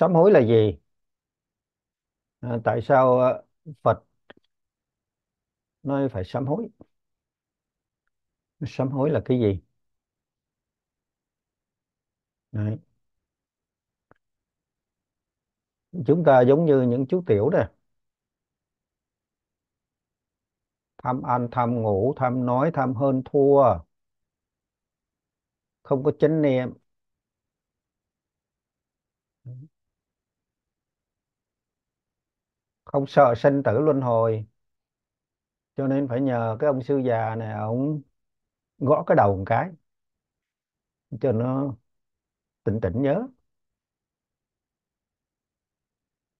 sám hối là gì à, tại sao ờ, Phật nói phải sám hối sám hối là cái gì Đấy. chúng ta giống như những chú tiểu đây tham ăn tham ngủ tham nói tham hơn thua không có chánh niệm không sợ sinh tử luân hồi cho nên phải nhờ cái ông sư già này ông gõ cái đầu một cái cho nó tỉnh tỉnh nhớ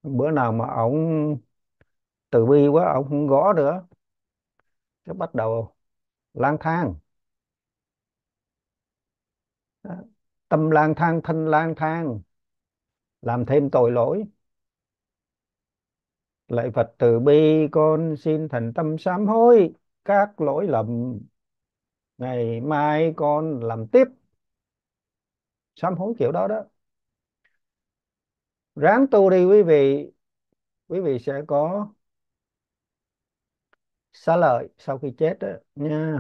bữa nào mà ông từ bi quá ông không gõ nữa cái bắt đầu lang thang tâm lang thang thân lang thang làm thêm tội lỗi Lạy Phật từ bi con xin thành tâm sám hối các lỗi lầm. Ngày mai con làm tiếp. Sám hối kiểu đó đó. Ráng tu đi quý vị. Quý vị sẽ có xá lợi sau khi chết đó nha.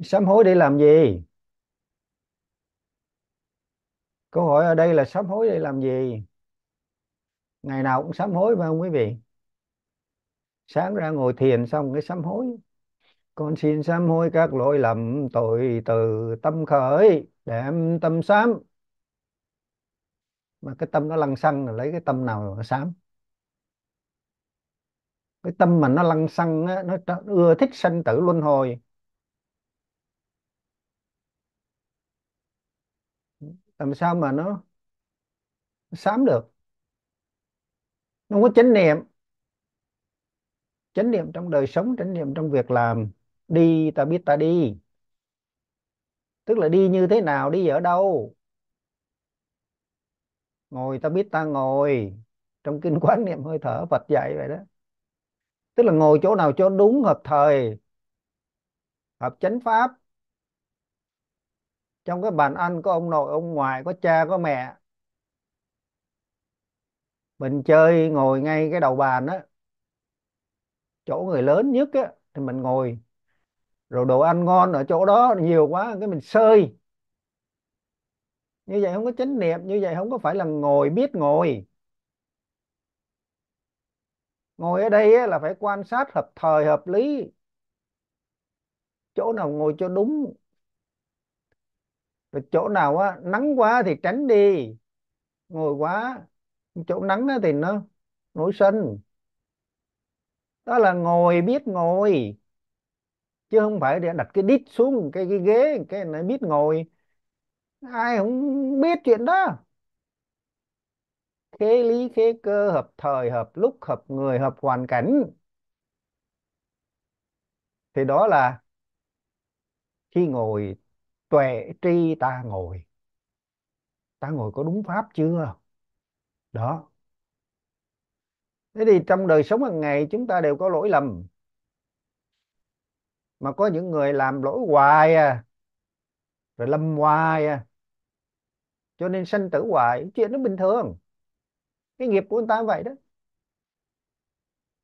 Sám hối để làm gì? Câu hỏi ở đây là sám hối để làm gì? ngày nào cũng sám hối phải không quý vị sáng ra ngồi thiền xong cái sám hối con xin sám hối các lỗi lầm tội từ tâm khởi để tâm sám mà cái tâm nó lăng xăng là lấy cái tâm nào mà sám cái tâm mà nó lăng xăng á, nó ưa thích sanh tử luân hồi làm sao mà nó sám được không có chánh niệm chánh niệm trong đời sống chánh niệm trong việc làm đi ta biết ta đi tức là đi như thế nào đi ở đâu ngồi ta biết ta ngồi trong kinh quán niệm hơi thở Phật dạy vậy đó tức là ngồi chỗ nào cho đúng hợp thời hợp chánh pháp trong cái bàn ăn có ông nội ông ngoại có cha có mẹ mình chơi ngồi ngay cái đầu bàn á chỗ người lớn nhất á thì mình ngồi rồi đồ ăn ngon ở chỗ đó nhiều quá cái mình sơi như vậy không có chánh niệm như vậy không có phải là ngồi biết ngồi ngồi ở đây á, là phải quan sát hợp thời hợp lý chỗ nào ngồi cho đúng rồi chỗ nào á, nắng quá thì tránh đi ngồi quá chỗ nắng thì nó nổi sân đó là ngồi biết ngồi chứ không phải để đặt cái đít xuống cái cái ghế cái này biết ngồi ai không biết chuyện đó khế lý khế cơ hợp thời hợp lúc hợp người hợp hoàn cảnh thì đó là khi ngồi tuệ tri ta ngồi ta ngồi có đúng pháp chưa đó thế thì trong đời sống hàng ngày chúng ta đều có lỗi lầm mà có những người làm lỗi hoài à rồi lầm hoài à cho nên sanh tử hoài chuyện nó bình thường cái nghiệp của người ta vậy đó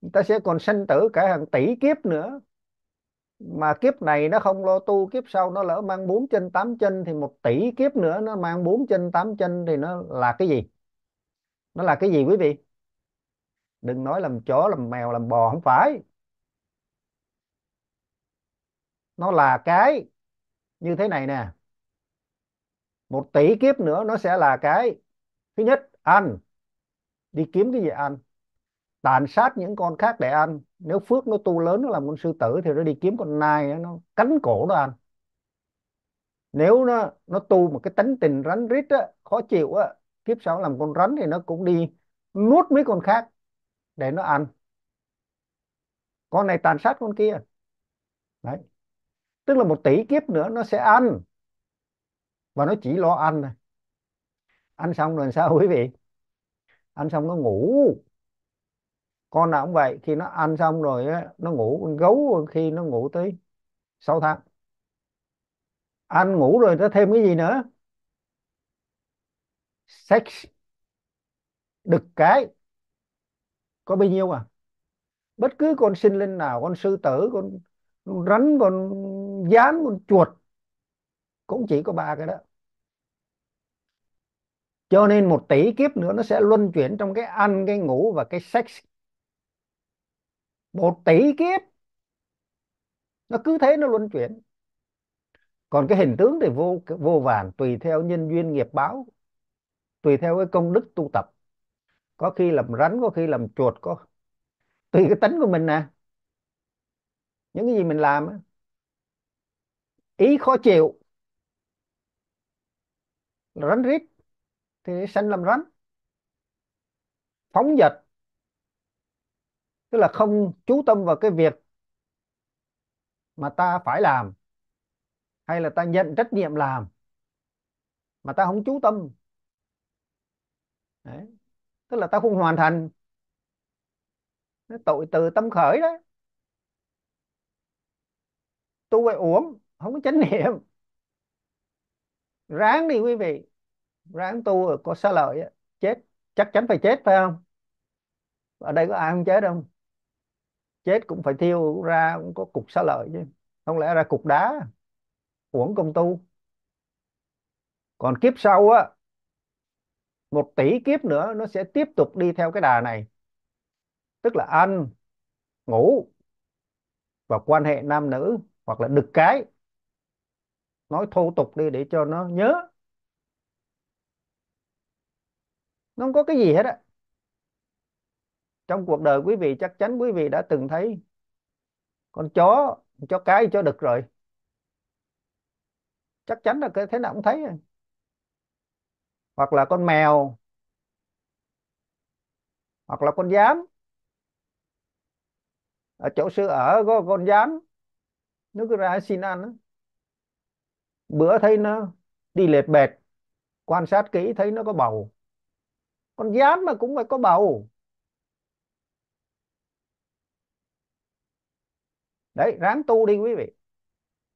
người ta sẽ còn sanh tử cả hàng tỷ kiếp nữa mà kiếp này nó không lo tu kiếp sau nó lỡ mang bốn chân tám chân thì một tỷ kiếp nữa nó mang bốn chân tám chân thì nó là cái gì nó là cái gì quý vị đừng nói làm chó làm mèo làm bò không phải nó là cái như thế này nè một tỷ kiếp nữa nó sẽ là cái thứ nhất ăn đi kiếm cái gì ăn tàn sát những con khác để ăn nếu phước nó tu lớn nó làm con sư tử thì nó đi kiếm con nai nó cắn cổ nó ăn nếu nó nó tu một cái tánh tình rắn rít á khó chịu á kiếp sau làm con rắn thì nó cũng đi nuốt mấy con khác để nó ăn con này tàn sát con kia đấy tức là một tỷ kiếp nữa nó sẽ ăn và nó chỉ lo ăn thôi ăn xong rồi sao quý vị ăn xong nó ngủ con nào cũng vậy khi nó ăn xong rồi nó ngủ con gấu khi nó ngủ tới 6 tháng ăn ngủ rồi nó thêm cái gì nữa sex đực cái có bao nhiêu à bất cứ con sinh linh nào con sư tử con, rắn con dán con chuột cũng chỉ có ba cái đó cho nên một tỷ kiếp nữa nó sẽ luân chuyển trong cái ăn cái ngủ và cái sex một tỷ kiếp nó cứ thế nó luân chuyển còn cái hình tướng thì vô vô vàn tùy theo nhân duyên nghiệp báo tùy theo cái công đức tu tập có khi làm rắn có khi làm chuột có tùy cái tính của mình nè những cái gì mình làm ý khó chịu rắn rít thì sanh làm rắn phóng dật tức là không chú tâm vào cái việc mà ta phải làm hay là ta nhận trách nhiệm làm mà ta không chú tâm đấy. tức là ta không hoàn thành tội từ tâm khởi đấy tu về uổng không có chánh niệm ráng đi quý vị ráng tu có xá lợi chết chắc chắn phải chết phải không ở đây có ai không chết không chết cũng phải thiêu ra cũng có cục xá lợi chứ không lẽ ra cục đá uổng công tu còn kiếp sau á một tỷ kiếp nữa nó sẽ tiếp tục đi theo cái đà này tức là ăn ngủ và quan hệ nam nữ hoặc là đực cái nói thô tục đi để cho nó nhớ nó không có cái gì hết á trong cuộc đời quý vị chắc chắn quý vị đã từng thấy con chó con chó cái chó đực rồi chắc chắn là cái thế nào cũng thấy hoặc là con mèo hoặc là con gián ở chỗ sư ở có con gián nó cứ ra xin ăn bữa thấy nó đi lệt bệt quan sát kỹ thấy nó có bầu con gián mà cũng phải có bầu đấy ráng tu đi quý vị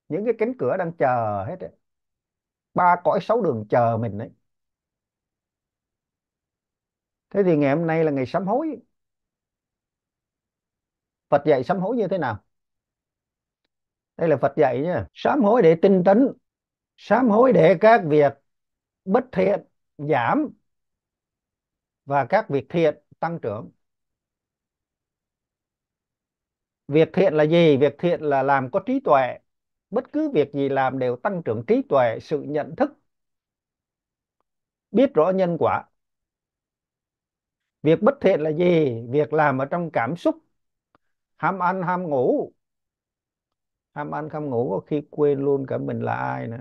những cái cánh cửa đang chờ hết đấy ba cõi sáu đường chờ mình đấy thế thì ngày hôm nay là ngày sám hối Phật dạy sám hối như thế nào đây là Phật dạy nha sám hối để tinh tấn sám hối để các việc bất thiện giảm và các việc thiện tăng trưởng việc thiện là gì việc thiện là làm có trí tuệ bất cứ việc gì làm đều tăng trưởng trí tuệ sự nhận thức biết rõ nhân quả việc bất thiện là gì việc làm ở trong cảm xúc ham ăn ham ngủ ham ăn ham ngủ có khi quên luôn cả mình là ai nữa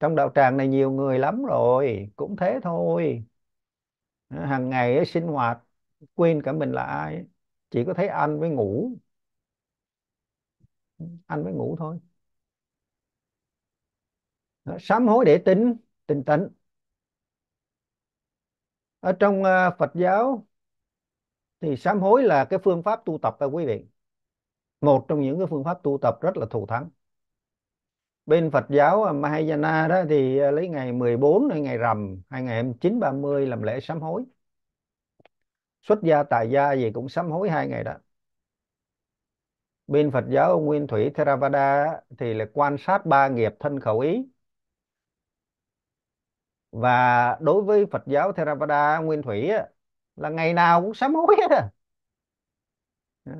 trong đạo tràng này nhiều người lắm rồi cũng thế thôi Hằng ngày ấy, sinh hoạt quên cả mình là ai chỉ có thấy ăn với ngủ ăn với ngủ thôi sám hối để tính tinh tấn ở trong ờ, Phật giáo thì sám hối là cái phương pháp tu tập các quý vị một trong những cái phương pháp tu tập rất là thù thắng bên Phật giáo ờ, Mahayana đó thì ờ, lấy ngày 14 hay ngày rằm hay ngày 29 30 làm lễ sám hối xuất gia tại gia gì cũng sám hối hai ngày đó bên Phật giáo Nguyên Thủy Theravada thì là quan sát ba nghiệp thân khẩu ý và đối với Phật giáo Theravada nguyên thủy là ngày nào cũng sám hối hết à.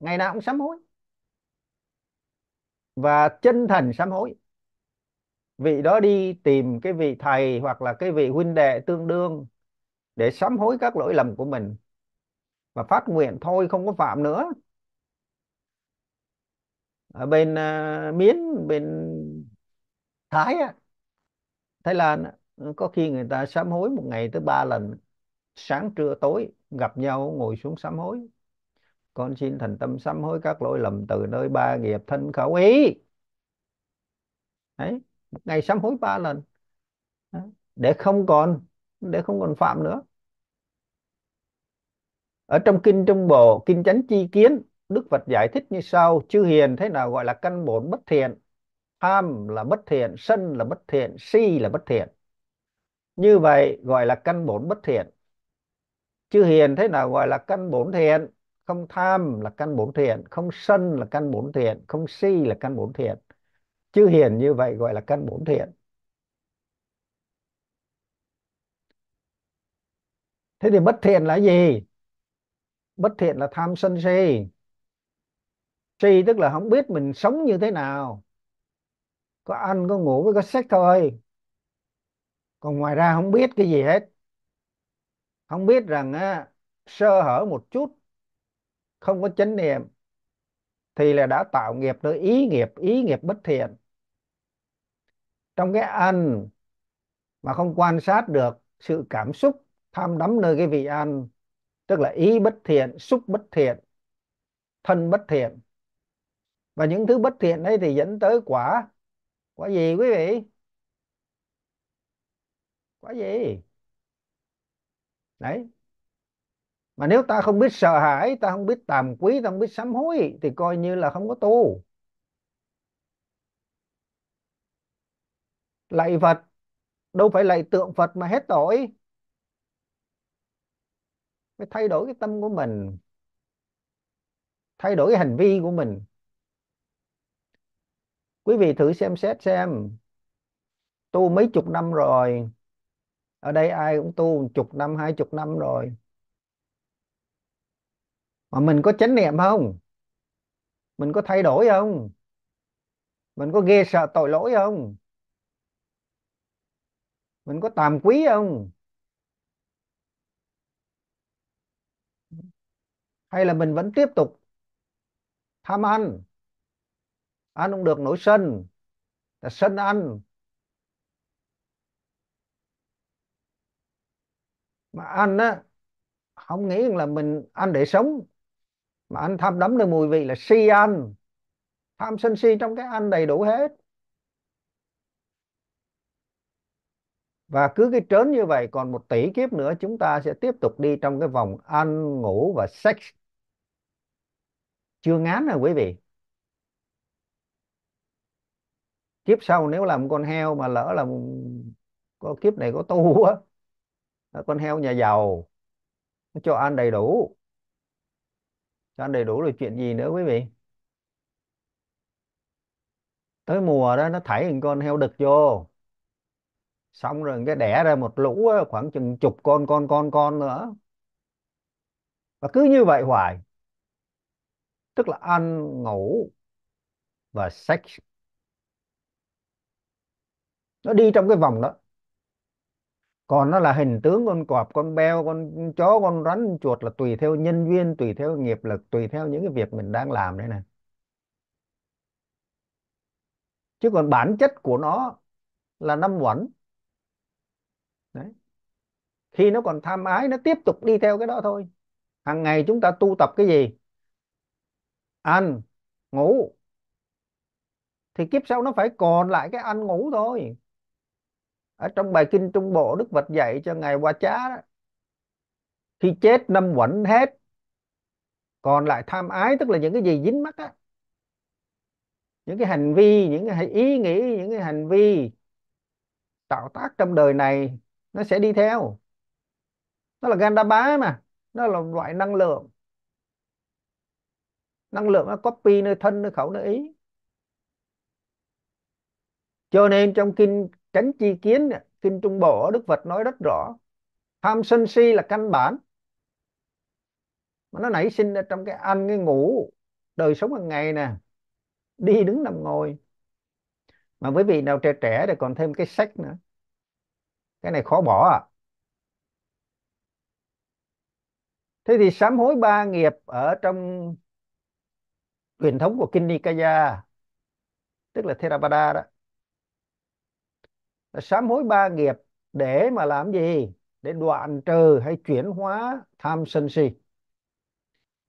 ngày nào cũng sám hối và chân thành sám hối vị đó đi tìm cái vị thầy hoặc là cái vị huynh đệ tương đương để sám hối các lỗi lầm của mình và phát nguyện thôi không có phạm nữa ở bên uh, miến bên thái á thái lan á Ờ, có khi người ta sám hối một ngày tới ba lần sáng trưa tối gặp nhau ngồi xuống sám hối con xin thành tâm sám hối các lỗi lầm từ nơi ba nghiệp thân khẩu ý đấy một ngày sám hối ba lần đấy. để không còn để không còn phạm nữa ở trong kinh trung bộ kinh chánh chi kiến đức phật giải thích như sau chư hiền thế nào gọi là căn bổn bất thiện tham là bất thiện sân là bất thiện si là bất thiện như vậy gọi là căn bổn bất thiện chư hiền thế nào gọi là căn bổn thiện không tham là căn bổn thiện không sân là căn bổn thiện không si là căn bổn thiện chư hiền như vậy gọi là căn bổn thiện thế thì bất thiện là gì bất thiện là tham sân si si tức là không biết mình sống như thế nào có ăn có ngủ có sách thôi còn ngoài ra không biết cái gì hết không biết rằng á, sơ hở một chút không có chánh niệm thì là đã tạo nghiệp tới ý nghiệp ý nghiệp bất thiện trong cái ăn mà không quan sát được sự cảm xúc tham đắm nơi cái vị ăn tức là ý bất thiện xúc bất thiện thân bất thiện và những thứ bất thiện đấy thì dẫn tới quả quả gì quý vị có gì đấy mà nếu ta không biết sợ hãi ta không biết tàm quý ta không biết sám hối thì coi như là không có tu lạy Phật đâu phải lạy tượng Phật mà hết tội phải thay đổi cái tâm của mình thay đổi cái hành vi của mình quý vị thử xem xét xem tu mấy chục năm rồi ở đây ai cũng tu một chục năm hai chục năm rồi mà mình có chánh niệm không mình có thay đổi không mình có ghê sợ tội lỗi không mình có tàm quý không hay là mình vẫn tiếp tục tham ăn ăn không được nổi sân là sân ăn mà anh á không nghĩ là mình anh để sống mà anh tham đắm được mùi vị là si ăn tham sân si trong cái ăn đầy đủ hết và cứ cái trớn như vậy còn một tỷ kiếp nữa chúng ta sẽ tiếp tục đi trong cái vòng ăn ngủ và sex chưa ngán rồi à, quý vị kiếp sau nếu làm con heo mà lỡ làm có kiếp này có tu á con heo nhà giàu nó cho ăn đầy đủ cho ăn đầy đủ là chuyện gì nữa quý vị tới mùa đó nó thảy con heo đực vô xong rồi cái đẻ ra một lũ khoảng chừng chục con con con con nữa và cứ như vậy hoài tức là ăn ngủ và sex nó đi trong cái vòng đó còn nó là hình tướng con cọp con beo con chó con rắn con chuột là tùy theo nhân duyên tùy theo nghiệp lực tùy theo những cái việc mình đang làm đấy này chứ còn bản chất của nó là năm uẩn đấy khi nó còn tham ái nó tiếp tục đi theo cái đó thôi hàng ngày chúng ta tu tập cái gì ăn ngủ thì kiếp sau nó phải còn lại cái ăn ngủ thôi ở trong bài kinh trung bộ đức phật dạy cho ngài qua chá đó, khi chết năm quẩn hết còn lại tham ái tức là những cái gì dính mắc á những cái hành vi những cái ý nghĩ những cái hành vi tạo tác trong đời này nó sẽ đi theo nó là bá mà nó là loại năng lượng năng lượng nó copy nơi thân nơi khẩu nơi ý cho nên trong kinh chánh chi kiến kinh trung bộ đức phật nói rất rõ tham sân si là căn bản mà nó nảy sinh ra trong cái ăn cái ngủ đời sống hàng ngày nè đi đứng nằm ngồi mà với vị nào trẻ trẻ thì còn thêm cái sách nữa cái này khó bỏ à thế thì sám hối ba nghiệp ở trong truyền thống của kinh nikaya tức là Theravada đó sám hối ba nghiệp để mà làm gì để đoạn trừ hay chuyển hóa tham sân si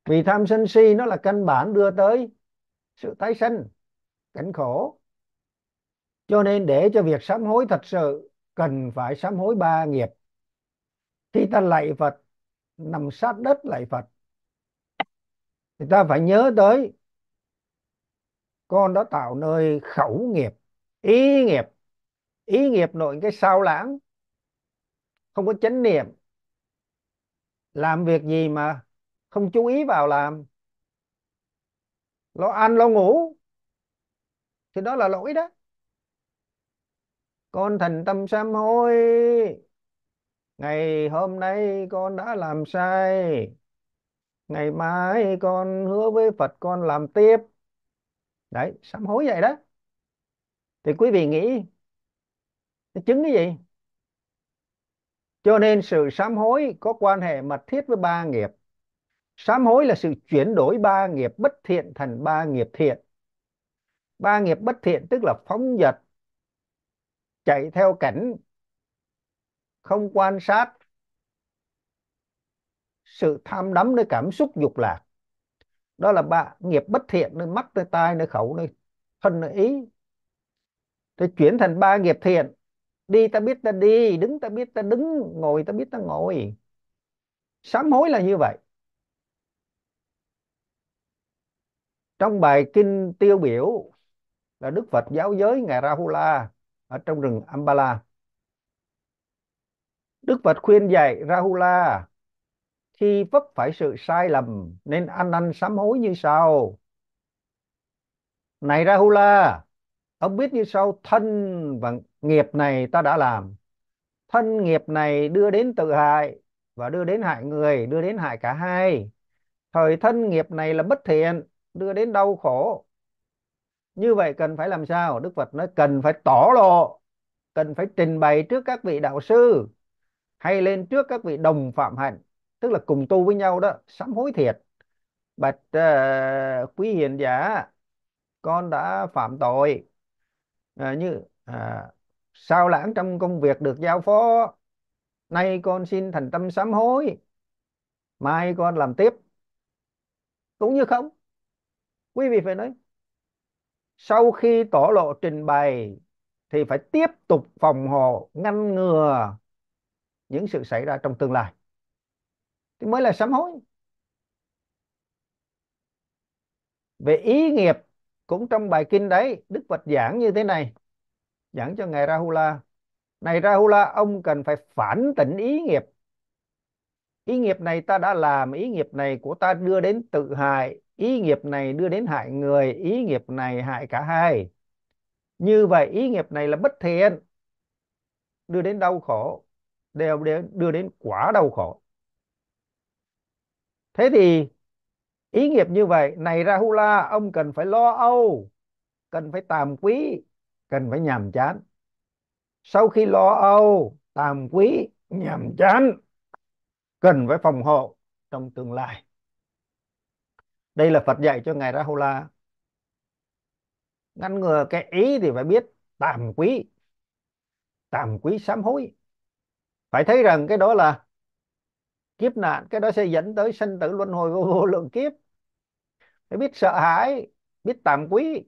vì tham sân si nó là căn bản đưa tới sự tái sinh cảnh khổ cho nên để cho việc sám hối thật sự cần phải sám hối ba nghiệp khi ta lạy phật nằm sát đất lạy phật thì ta phải nhớ tới con đã tạo nơi khẩu nghiệp ý nghiệp ý nghiệp nội cái sao lãng không có chánh niệm làm việc gì mà không chú ý vào làm lo ăn lo ngủ thì đó là lỗi đó con thành tâm sám hối ngày hôm nay con đã làm sai ngày mai con hứa với phật con làm tiếp đấy sám hối vậy đó thì quý vị nghĩ cái chứng cái gì cho nên sự sám hối có quan hệ mật thiết với ba nghiệp sám hối là sự chuyển đổi ba nghiệp bất thiện thành ba nghiệp thiện ba nghiệp bất thiện tức là phóng dật chạy theo cảnh không quan sát sự tham đắm nơi cảm xúc dục lạc đó là ba nghiệp bất thiện nơi mắt nơi tai nơi khẩu nơi thân nơi ý thì chuyển thành ba nghiệp thiện đi ta biết ta đi đứng ta biết ta đứng ngồi ta biết ta ngồi sám hối là như vậy trong bài kinh tiêu biểu là Đức Phật giáo giới ngài Rahula ở trong rừng Ambala Đức Phật khuyên dạy Rahula khi vấp phải sự sai lầm nên ăn năn sám hối như sau này Rahula ông biết như sau thân và nghiệp này ta đã làm thân nghiệp này đưa đến tự hại và đưa đến hại người đưa đến hại cả hai thời thân nghiệp này là bất thiện đưa đến đau khổ như vậy cần phải làm sao đức phật nói cần phải tỏ lộ cần phải trình bày trước các vị đạo sư hay lên trước các vị đồng phạm hạnh tức là cùng tu với nhau đó sám hối thiệt bạch uh, quý hiền giả con đã phạm tội à, như à, sao lãng trong công việc được giao phó nay con xin thành tâm sám hối mai con làm tiếp cũng như không quý vị phải nói sau khi tỏ lộ trình bày thì phải tiếp tục phòng hộ ngăn ngừa những sự xảy ra trong tương lai thì mới là sám hối về ý nghiệp cũng trong bài kinh đấy đức phật giảng như thế này dẫn cho ngài Rahula này Rahula ông cần phải phản tỉnh ý nghiệp ý nghiệp này ta đã làm ý nghiệp này của ta đưa đến tự hại ý nghiệp này đưa đến hại người ý nghiệp này hại cả hai như vậy ý nghiệp này là bất thiện đưa đến đau khổ đều đưa đến quả đau khổ thế thì ý nghiệp như vậy này Rahula ông cần phải lo âu cần phải tàm quý cần phải nhàm chán sau khi lo âu tàm quý nhàm chán cần phải phòng hộ trong tương lai đây là Phật dạy cho ngài Rahula ngăn ngừa cái ý thì phải biết tàm quý tàm quý sám hối phải thấy rằng cái đó là kiếp nạn cái đó sẽ dẫn tới sanh tử luân hồi vô, vô lượng kiếp phải biết sợ hãi biết tạm quý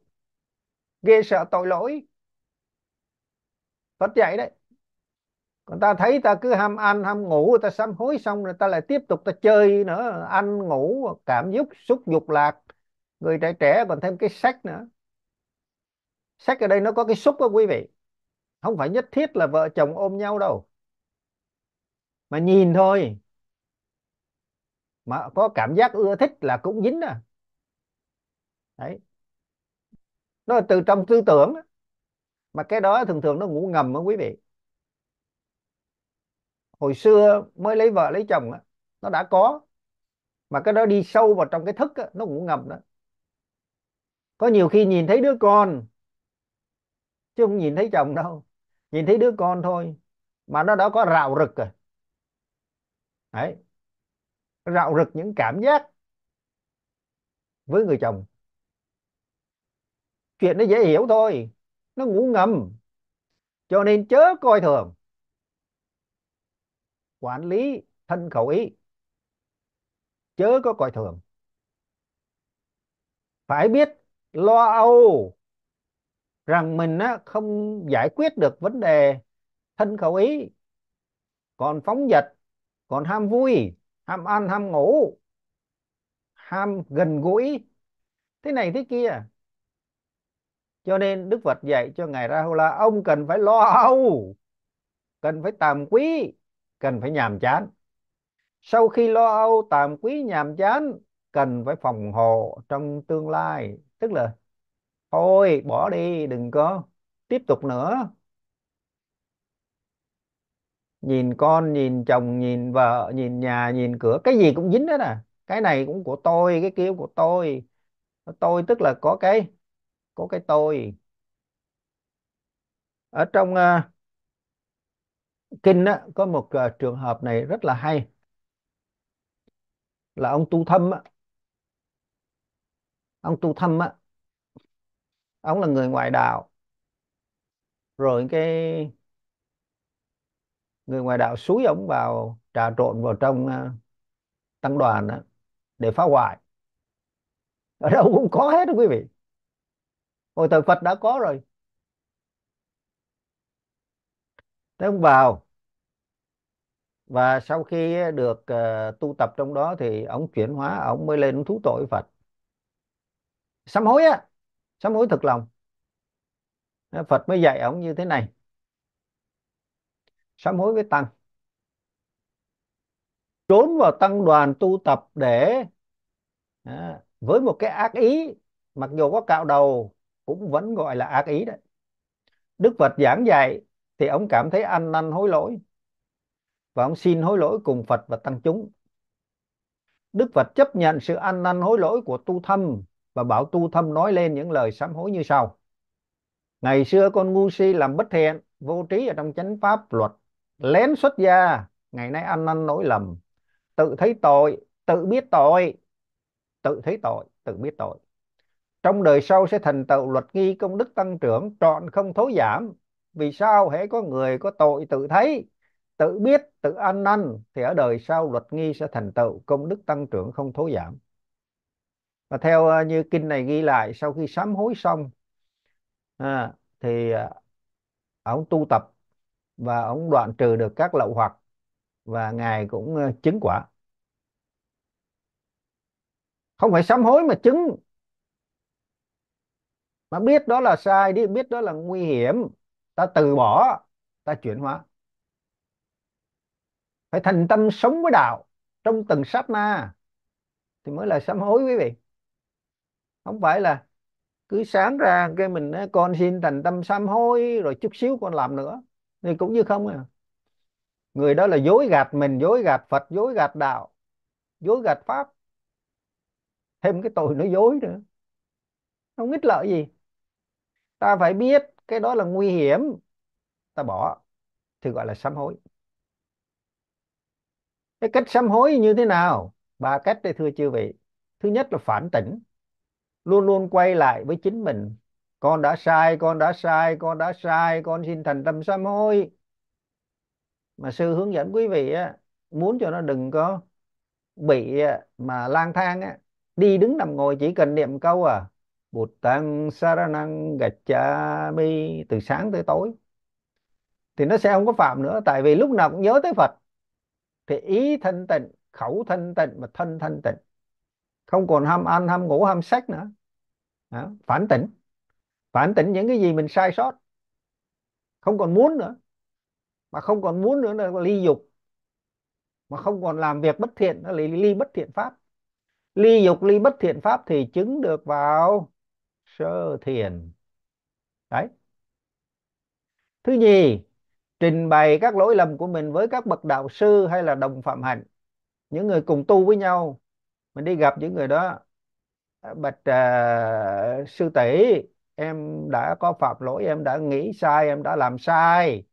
ghê sợ tội lỗi Phật dạy đấy còn ta thấy ta cứ ham ăn ham ngủ ta sám hối xong rồi ta lại tiếp tục ta chơi nữa ăn ngủ cảm xúc xúc dục lạc người trẻ trẻ còn thêm cái sách nữa sách ở đây nó có cái xúc đó quý vị không phải nhất thiết là vợ chồng ôm nhau đâu mà nhìn thôi mà có cảm giác ưa thích là cũng dính à đấy nó là từ trong tư tưởng đó mà cái đó thường thường nó ngủ ngầm á quý vị hồi xưa mới lấy vợ lấy chồng á nó đã có mà cái đó đi sâu vào trong cái thức á, nó ngủ ngầm đó có nhiều khi nhìn thấy đứa con chứ không nhìn thấy chồng đâu nhìn thấy đứa con thôi mà nó đã có rạo rực rồi đấy rạo rực những cảm giác với người chồng chuyện nó dễ hiểu thôi nó ngủ ngầm cho nên chớ coi thường quản lý thân khẩu ý chớ có coi thường phải biết lo âu rằng mình á, không giải quyết được vấn đề thân khẩu ý còn phóng dật còn ham vui ham ăn ham ngủ ham gần gũi thế này thế kia cho nên đức phật dạy cho ngài rahula ông cần phải lo âu cần phải tàm quý cần phải nhàm chán sau khi lo âu tàm quý nhàm chán cần phải phòng hộ trong tương lai tức là thôi bỏ đi đừng có tiếp tục nữa nhìn con nhìn chồng nhìn vợ nhìn nhà nhìn cửa cái gì cũng dính hết à cái này cũng của tôi cái kia của tôi tôi tức là có cái có cái tôi ở trong uh, kinh á, có một uh, trường hợp này rất là hay là ông tu thâm ông tu thâm ông là người ngoại đạo rồi cái người ngoại đạo xúi ông vào trà trộn vào trong uh, tăng đoàn á, để phá hoại ở đâu cũng có hết đó quý vị hồi thời Phật đã có rồi thế ông vào và sau khi được uh, tu tập trong đó thì ông chuyển hóa ông mới lên ông thú tội Phật sám hối á sám hối thực lòng Phật mới dạy ông như thế này sám hối với tăng trốn vào tăng đoàn tu tập để à, với một cái ác ý mặc dù có cạo đầu cũng vẫn gọi là ác ý đấy đức phật giảng dạy thì ông cảm thấy ăn năn hối lỗi và ông xin hối lỗi cùng phật và tăng chúng đức phật chấp nhận sự ăn năn hối lỗi của tu thâm và bảo tu thâm nói lên những lời sám hối như sau ngày xưa con ngu si làm bất thiện vô trí ở trong chánh pháp luật lén xuất gia ngày nay ăn năn nỗi lầm tự thấy tội tự biết tội tự thấy tội tự biết tội trong đời sau sẽ thành tựu luật nghi công đức tăng trưởng trọn không thối giảm vì sao hễ có người có tội tự thấy tự biết tự ăn năn thì ở đời sau luật nghi sẽ thành tựu công đức tăng trưởng không thối giảm và theo ờ, như kinh này ghi lại sau khi sám hối xong à, thì à, ông tu tập và ông đoạn trừ được các lậu hoặc và ngài cũng ờ, chứng quả không phải sám hối mà chứng mà biết đó là sai đi biết đó là nguy hiểm ta từ bỏ ta chuyển hóa phải thành tâm sống với đạo trong từng sát na thì mới là sám hối quý vị không phải là cứ sáng ra cái mình nói, con xin thành tâm sám hối rồi chút xíu con làm nữa thì cũng như không à người đó là dối gạt mình dối gạt Phật dối gạt đạo dối gạt pháp thêm cái tội nói dối nữa không ích lợi gì ta phải biết cái đó là nguy hiểm ta bỏ thì gọi là sám hối cái cách sám hối như thế nào ba cách đây thưa chư vị thứ nhất là phản tỉnh luôn luôn quay lại với chính mình con đã sai con đã sai con đã sai con xin thành tâm sám hối mà sư hướng dẫn quý vị á, muốn cho nó đừng có bị à, mà lang thang á, đi đứng nằm ngồi chỉ cần niệm câu à Bụt tăng saranang gacchami từ sáng tới tối thì nó sẽ không có phạm nữa tại vì lúc nào cũng nhớ tới Phật thì ý thanh tịnh khẩu thanh tịnh và thân thanh tịnh không còn ham ăn ham ngủ ham sách nữa Đó. phản tỉnh phản tỉnh những cái gì mình sai sót không còn muốn nữa mà không còn muốn nữa là ly dục mà không còn làm việc bất thiện nó là ly bất thiện pháp ly dục ly bất thiện pháp thì chứng được vào sơ thiền đấy thứ nhì trình bày các lỗi lầm của mình với các bậc đạo sư hay là đồng phạm hạnh những người cùng tu với nhau mình đi gặp những người đó à, bạch uh, sư tỷ em đã có phạm lỗi em đã nghĩ sai em đã làm sai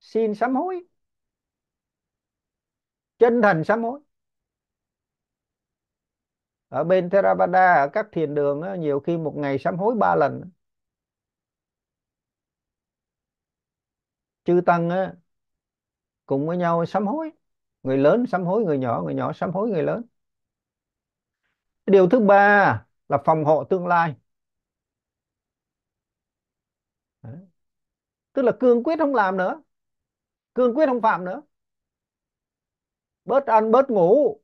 xin sám hối chân thành sám hối ở bên Theravada ở các thiền đường đó, nhiều khi một ngày sám hối ba lần chư tăng á, cùng với nhau sám hối người lớn sám hối người nhỏ người nhỏ sám hối người lớn điều thứ ba là phòng hộ tương lai tức là cương quyết không làm nữa cương quyết không phạm nữa bớt ăn bớt ngủ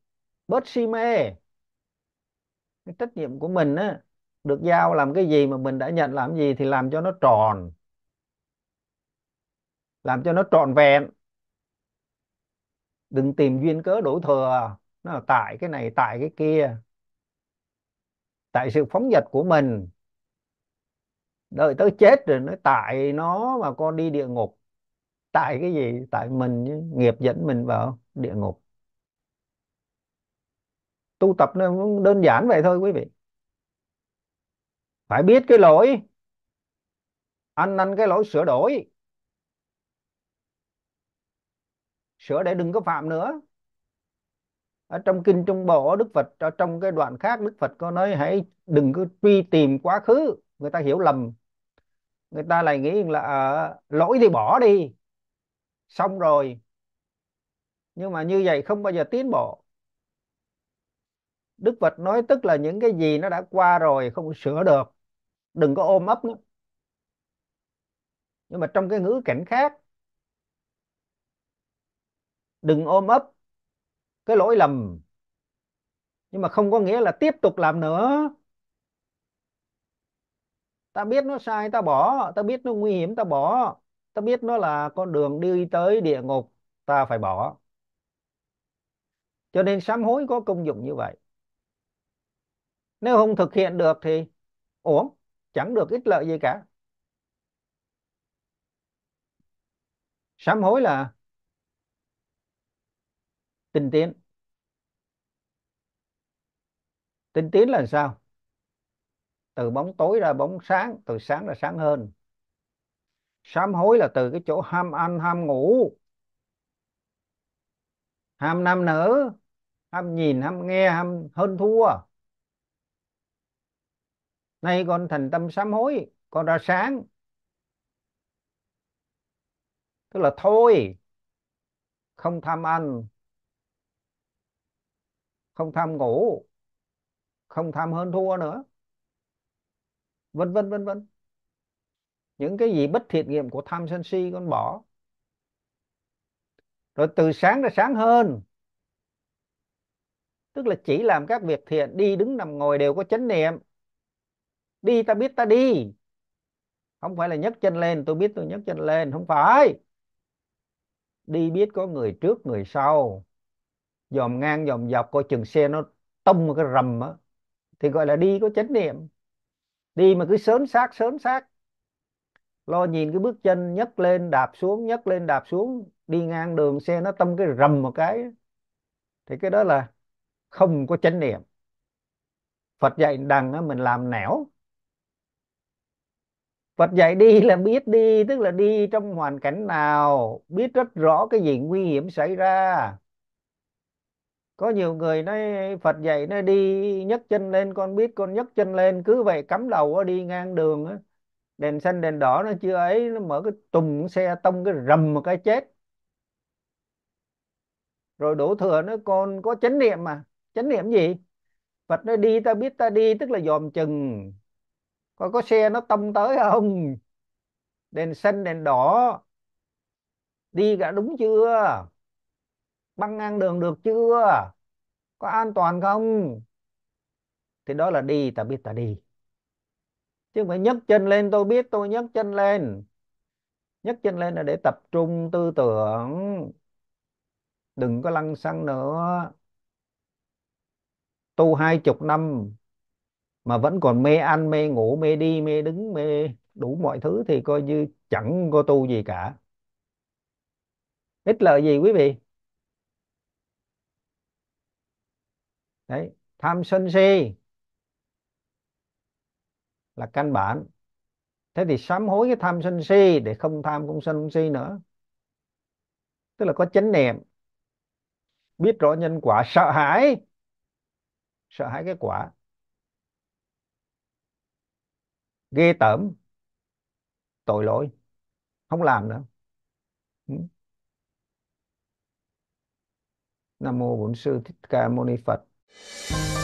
bớt si mê cái trách nhiệm của mình á được giao làm cái gì mà mình đã nhận làm gì thì làm cho nó tròn làm cho nó trọn vẹn đừng tìm duyên cớ đổ thừa nó là tại cái này tại cái kia tại sự phóng dật của mình đợi tới chết rồi nó tại nó mà con đi địa ngục tại cái gì tại mình nghiệp dẫn mình vào địa ngục tu tập nó đơn giản vậy thôi quý vị phải biết cái lỗi ăn năn cái lỗi sửa đổi sửa để đừng có phạm nữa ở trong kinh trung bộ đức phật ở trong cái đoạn khác đức phật có nói hãy đừng cứ truy tìm quá khứ người ta hiểu lầm người ta lại nghĩ là à, lỗi thì bỏ đi xong rồi nhưng mà như vậy không bao giờ tiến bộ đức phật nói tức là những cái gì nó đã qua rồi không sửa được đừng có ôm ấp nữa nhưng mà trong cái ngữ cảnh khác đừng ôm ấp cái lỗi lầm nhưng mà không có nghĩa là tiếp tục làm nữa ta biết nó sai ta bỏ ta biết nó nguy hiểm ta bỏ ta biết nó là con đường đi tới địa ngục ta phải bỏ cho nên sám hối có công dụng như vậy nếu không thực hiện được thì uổng chẳng được ích lợi gì cả sám hối là tinh tiến tinh tiến là sao từ bóng tối ra bóng sáng từ sáng ra sáng hơn sám hối là từ cái chỗ ham ăn ham ngủ ham nam nữ ham nhìn ham nghe ham hơn thua nay con thành tâm sám hối con ra sáng tức là thôi không tham ăn không tham ngủ không tham hơn thua nữa vân vân vân vân những cái gì bất thiện nghiệm của tham sân si con bỏ rồi từ sáng ra sáng hơn tức là chỉ làm các việc thiện đi đứng nằm ngồi đều có chánh niệm đi ta biết ta đi không phải là nhấc chân lên tôi biết tôi nhấc chân lên không phải đi biết có người trước người sau dòm ngang dòm dọc coi chừng xe nó tông một cái rầm á thì gọi là đi có chánh niệm đi mà cứ sớm xác sớm xác lo nhìn cái bước chân nhấc lên đạp xuống nhấc lên đạp xuống đi ngang đường xe nó tông cái rầm một cái thì cái đó là không có chánh niệm Phật dạy đằng mình làm nẻo Phật dạy đi là biết đi tức là đi trong hoàn cảnh nào biết rất rõ cái gì nguy hiểm xảy ra có nhiều người nói Phật dạy nó đi nhấc chân lên con biết con nhấc chân lên cứ vậy cắm đầu đó, đi ngang đường đèn xanh đèn đỏ nó chưa ấy nó mở cái tùng xe tông cái rầm một cái chết rồi đổ thừa nó con có chánh niệm mà chánh niệm gì Phật nó đi ta biết ta đi tức là dòm chừng coi có xe nó tông tới không đèn xanh đèn đỏ đi cả đúng chưa băng ngang đường được chưa có an toàn không thì đó là đi ta biết ta đi chứ không phải nhấc chân lên tôi biết tôi nhấc chân lên nhấc chân lên là để tập trung tư tưởng đừng có lăng xăng nữa tu hai chục năm mà vẫn còn mê ăn mê ngủ mê đi mê đứng mê đủ mọi thứ thì coi như chẳng có tu gì cả ít lợi gì quý vị đấy tham sân si là căn bản thế thì sám hối cái tham sân si để không tham cũng sân không si nữa tức là có chánh niệm biết rõ nhân quả sợ hãi sợ hãi cái quả ghê tởm tội lỗi không làm nữa ừ. nam mô bổn sư thích ca mâu ni phật